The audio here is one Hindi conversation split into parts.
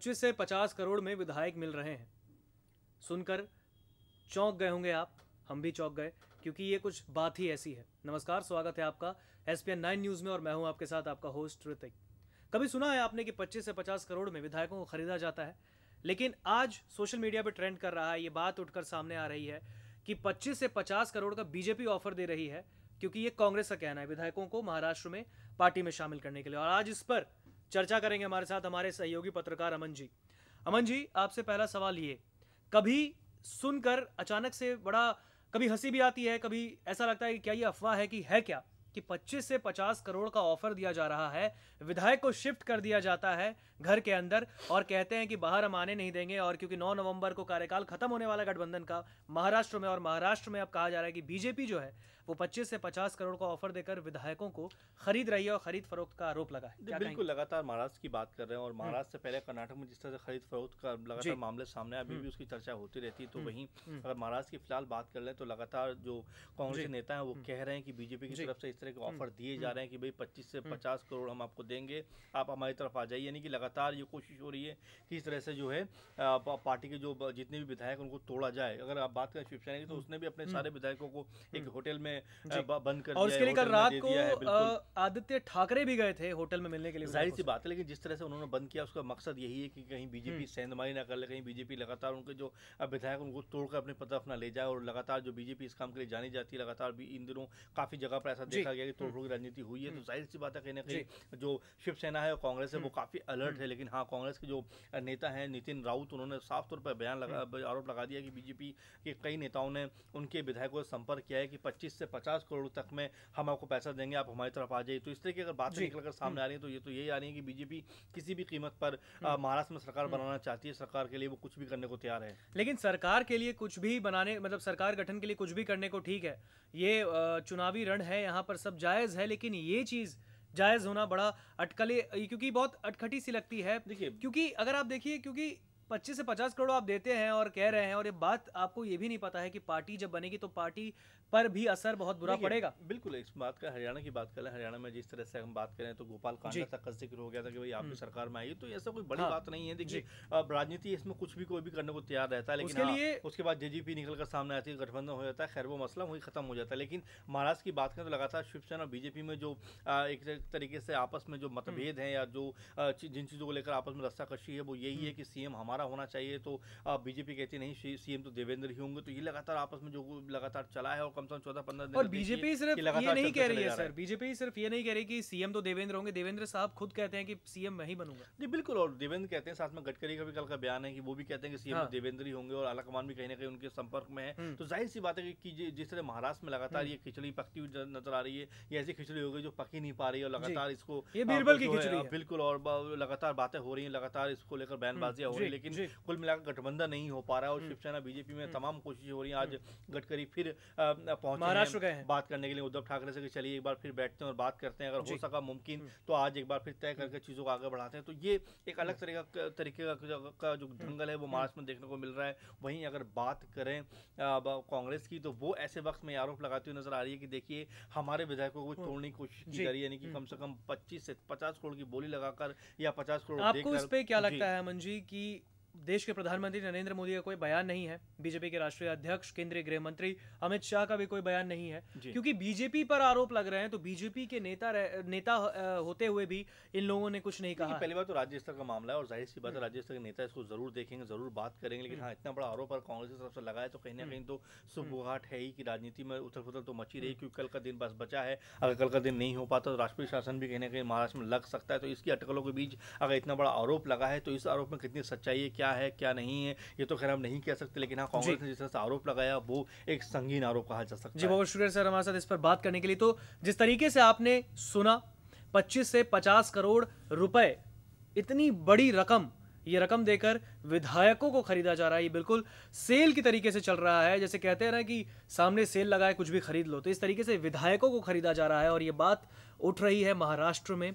25 से 50 करोड़ में विधायक मिल रहे हैं सुनकर चौंक गए होंगे आप हम भी चौंक गए क्योंकि ये कुछ बात ही ऐसी है नमस्कार स्वागत है आपका एस पी नाइन न्यूज़ में और मैं हूं आपके साथ आपका होस्ट ऋतिक कभी सुना है आपने कि 25 से 50 करोड़ में विधायकों को खरीदा जाता है लेकिन आज सोशल मीडिया पर ट्रेंड कर रहा है ये बात उठकर सामने आ रही है कि 25 से 50 करोड़ का बीजेपी ऑफर दे रही है क्योंकि ये कांग्रेस का कहना है विधायकों को महाराष्ट्र में पार्टी में शामिल करने के लिए और आज इस पर चर्चा करेंगे हमारे साथ हमारे सहयोगी पत्रकार अमन जी अमन जी आपसे पहला सवाल ये कभी सुनकर अचानक से बड़ा कभी हंसी भी आती है कभी ऐसा लगता है कि क्या ये अफवाह है कि है क्या कि 25 से 50 करोड़ का ऑफर दिया जा रहा है विधायक को शिफ्ट कर दिया जाता है घर के अंदर और कहते हैं कि बाहर हम आने नहीं देंगे और क्योंकि 9 नवंबर को कार्यकाल खत्म होने वाला गठबंधन का महाराष्ट्र में और महाराष्ट्र में अब कहा जा रहा है कि बीजेपी जो है वो 25 से 50 करोड़ का ऑफर देकर विधायकों को खरीद रही है और खरीद फरोख्त का आरोप लगा है बिल्कुल लगातार महाराष्ट्र की बात कर रहे हैं और हम्म। महाराष्ट्र से पहले कर्नाटक में जिस तरह से खरीद फरोख्त का लगातार मामले सामने अभी हम्म। भी उसकी चर्चा होती रहती है तो हम्म। वहीं अगर महाराष्ट्र की फिलहाल बात कर ले तो लगातार जो कांग्रेस नेता है वो कह रहे हैं कि बीजेपी की तरफ से इस तरह के ऑफर हम्म, दिए जा हम्म। रहे हैं कि भाई पच्चीस से हम्म। पचास करोड़ हम आपको देंगे आप हमारी तरफ आ जाइए यानी कि लगातार ये कोशिश हो रही है कि इस तरह से जो है पार्टी के जो जितने भी विधायक उनको तोड़ा जाए अगर आप बात करें शिवसेना की तो उसने भी अपने सारे विधायकों को एक होटल में बंद कर और उसके लिए कल रात को आदित्य ठाकरे भी गए थे होटल में मिलने के लिए जाहिर सी बात है लेकिन जिस तरह से उन्होंने बंद किया उसका मकसद यही है कि कहीं बीजेपी सेंधमारी ना कर ले कहीं बीजेपी लगातार उनके जो विधायक उनको तोड़कर अपने पद अपना ले जाए और लगातार जो बीजेपी इस काम के लिए जानी जाती है लगातार भी इन दिनों काफी जगह पर ऐसा देखा गया कि तोड़फोड़ की हम्म। राजनीति हुई है तो हम्म। जाहिर सी बात है कहीं ना कहीं जो शिवसेना है और कांग्रेस है वो हम्म। काफ़ी अलर्ट है लेकिन हाँ कांग्रेस के जो नेता हैं नितिन राउत उन्होंने साफ तौर पर बयान लगा आरोप लगा दिया कि बीजेपी के कई नेताओं ने उनके विधायकों से संपर्क किया है कि पच्चीस से पचास करोड़ तक में हम आपको पैसा देंगे आप हमारी तरफ आ जाइए तो इस तरह की अगर बातें निकलकर सामने आ रही है तो ये तो यही आ रही है कि बीजेपी किसी भी कीमत पर महाराष्ट्र में सरकार बनाना चाहती है सरकार के लिए वो कुछ भी करने को तैयार है लेकिन सरकार के लिए कुछ भी बनाने मतलब सरकार गठन के लिए कुछ भी करने को ठीक है ये चुनावी रण है यहाँ पर सब जायज़ है लेकिन ये चीज़ जायज़ होना बड़ा अटकले क्योंकि बहुत अटखटी सी लगती है देखिए क्योंकि अगर आप देखिए क्योंकि पच्चीस से पचास करोड़ आप देते हैं और कह रहे हैं और ये बात आपको ये भी नहीं पता है कि पार्टी जब बनेगी तो पार्टी पर भी असर बहुत बुरा पड़ेगा बिल्कुल इस बात का हरियाणा की बात करें हरियाणा में जिस तरह से हम बात करें तो गोपाल कांडा तक का जिक्र हो गया था कि भाई आपकी हम्म। सरकार में आई तो ऐसा कोई बड़ी हाँ, बात नहीं है देखिए राजनीति इसमें कुछ भी कोई भी करने को तैयार रहता है लेकिन उसके, हाँ, उसके बाद जेजीपी निकल कर सामने आती है गठबंधन हो जाता है खैर वो मसला वही खत्म हो जाता है लेकिन महाराष्ट्र की बात करें तो लगातार शिवसेना और बीजेपी में जो एक तरीके से आपस में जो मतभेद है या जो जिन चीजों को लेकर आपस में रस्ता कशी है वो यही हम्म। है कि सीएम हमारे हमारा होना चाहिए तो बीजेपी कहती नहीं सीएम तो देवेंद्र ही होंगे तो ये लगातार आपस में जो लगातार चला है और कम से कम चौदह पंद्रह दिन बीजेपी सिर्फ ये नहीं कह रही है सर बीजेपी सिर्फ ये नहीं कह रही कि सीएम तो देवेंद्र होंगे देवेंद्र साहब खुद कहते हैं कि सीएम मैं ही बनूंगा जी बिल्कुल और देवेंद्र कहते हैं साथ में गडकरी का भी कल का बयान है कि वो भी कहते हैं कि सीएम तो हाँ। देवेंद्र ही होंगे और आलाकमान भी कहीं ना कहीं उनके संपर्क में है हम्म। तो जाहिर सी बात है कि जिस तरह महाराष्ट्र में लगातार हम्म। ये खिचड़ी पकती हुई नजर आ रही है ये ऐसी खिचड़ी हो गई जो पकी नहीं पा रही है और लगातार इसको बीरबल की खिचड़ी बिल्कुल और लगातार बातें हो रही है लगातार इसको लेकर बयानबाजियां हम्म। हो रही है लेकिन कुल मिलाकर गठबंधन नहीं हो पा रहा है और हम्म। शिवसेना बीजेपी में हम्म। तमाम कोशिश हो रही है आज हम्म। गडकरी फिर पहुंचे गए बात करने के लिए उद्धव ठाकरे से चलिए एक बार फिर बैठते हैं और बात करते हैं अगर हो सका मुमकिन तो आज एक बार फिर तय करके चीज़ों को आगे बढ़ाते हैं तो ये एक अलग का तरीके का जो दंगल है वो महाराष्ट्र में देखने को मिल रहा है वहीं अगर बात करें कांग्रेस की तो वो ऐसे वक्त में आरोप लगाती हुई नजर आ रही है कि देखिए हमारे विधायकों को तोड़ने की कोशिश की जा रही है यानी कि कम से कम पच्चीस से पचास करोड़ की बोली लगाकर या पचास करोड़ आपको इस पे क्या लगता है अमन जी की देश के प्रधानमंत्री नरेंद्र मोदी का कोई बयान नहीं है बीजेपी के राष्ट्रीय अध्यक्ष केंद्रीय गृह मंत्री अमित शाह का भी कोई बयान नहीं है क्योंकि बीजेपी पर आरोप लग रहे हैं तो बीजेपी के नेता नेता होते हुए भी इन लोगों ने कुछ नहीं कहा पहली बार तो राज्य स्तर का मामला है और जाहिर सी बात है राज्य स्तर के नेता इसको जरूर देखेंगे जरूर बात करेंगे लेकिन हम्म। हाँ इतना बड़ा आरोप कांग्रेस की तरफ से लगाया तो कहीं ना हम्म। कहीं तो सुबुहाट हम्म। है ही कि राजनीति में उथल पुथल तो मची रही क्योंकि कल का दिन बस बचा है अगर कल का दिन नहीं हो पाता तो राष्ट्रीय शासन भी कहीं ना कहीं महाराष्ट्र में लग सकता है तो इसकी अटकलों के बीच अगर इतना बड़ा आरोप लगा है तो इस आरोप में कितनी सच्चाई है क्या क्या है क्या नहीं है ये तो खैर हम नहीं कह सकते लेकिन हाँ कांग्रेस ने जिस तरह से आरोप लगाया वो एक संगीन आरोप कहा जा सकता जी बहुत शुक्रिया सर हमारे साथ इस पर बात करने के लिए तो जिस तरीके से आपने सुना पच्चीस से पचास करोड़ रुपए इतनी बड़ी रकम ये रकम देकर विधायकों को खरीदा जा रहा है ये बिल्कुल सेल की तरीके से चल रहा है जैसे कहते हैं ना कि सामने सेल लगाए कुछ भी खरीद लो तो इस तरीके से विधायकों को खरीदा जा रहा है और ये बात उठ रही है महाराष्ट्र में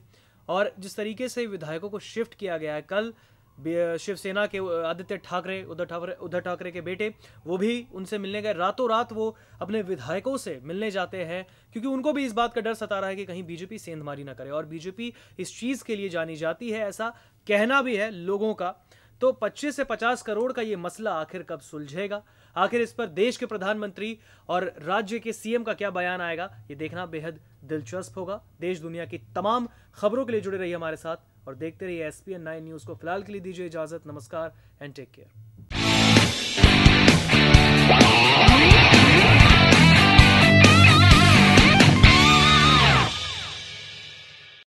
और जिस तरीके से विधायकों को शिफ्ट किया गया है कल शिवसेना के आदित्य ठाकरे उद्धव ठाकरे उद्धव ठाकरे के बेटे वो भी उनसे मिलने गए रातों रात वो अपने विधायकों से मिलने जाते हैं क्योंकि उनको भी इस बात का डर सता रहा है कि कहीं बीजेपी सेंधमारी ना करे और बीजेपी इस चीज़ के लिए जानी जाती है ऐसा कहना भी है लोगों का तो 25 से 50 करोड़ का ये मसला आखिर कब सुलझेगा आखिर इस पर देश के प्रधानमंत्री और राज्य के सीएम का क्या बयान आएगा ये देखना बेहद दिलचस्प होगा देश दुनिया की तमाम खबरों के लिए जुड़े रहिए हमारे साथ और देखते रहिए S P N nine news को फिलहाल के लिए दीजिए इजाज़त नमस्कार एंड टेक केयर